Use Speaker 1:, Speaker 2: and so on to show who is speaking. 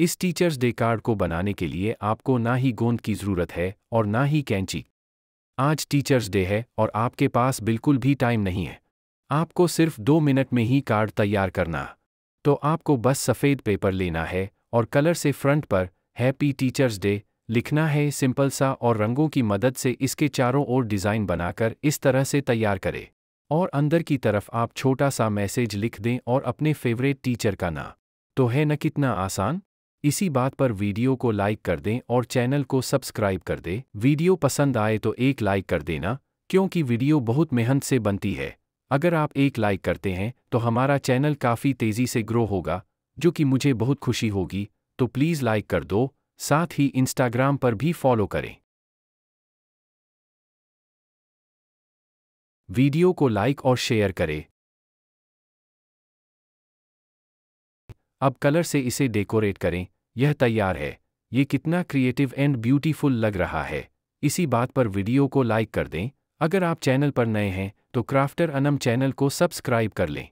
Speaker 1: इस teachers day card को बनाने के लिए आपको ना ही गोंद की ज़रूरत है और ना ही कैंची आज टीचर्स डे है और आपके पास बिल्कुल भी टाइम नहीं है आपको सिर्फ दो मिनट में ही कार्ड तैयार करना तो आपको बस सफ़ेद पेपर लेना है और कलर से फ्रंट पर हैप्पी टीचर्स डे लिखना है सिंपल सा और रंगों की मदद से इसके चारों ओर डिज़ाइन बनाकर इस तरह से तैयार करें और अंदर की तरफ आप छोटा सा मैसेज लिख दें और अपने फेवरेट टीचर का ना तो है न कितना आसान इसी बात पर वीडियो को लाइक कर दें और चैनल को सब्सक्राइब कर दें वीडियो पसंद आए तो एक लाइक कर देना क्योंकि वीडियो बहुत मेहनत से बनती है अगर आप एक लाइक करते हैं तो हमारा चैनल काफ़ी तेज़ी से ग्रो होगा जो कि मुझे बहुत खुशी होगी तो प्लीज़ लाइक कर दो साथ ही इंस्टाग्राम पर भी फॉलो करें वीडियो को लाइक और शेयर करें अब कलर से इसे डेकोरेट करें यह तैयार है ये कितना क्रिएटिव एंड ब्यूटीफुल लग रहा है इसी बात पर वीडियो को लाइक कर दें अगर आप चैनल पर नए हैं तो क्राफ्टर अनम चैनल को सब्सक्राइब कर लें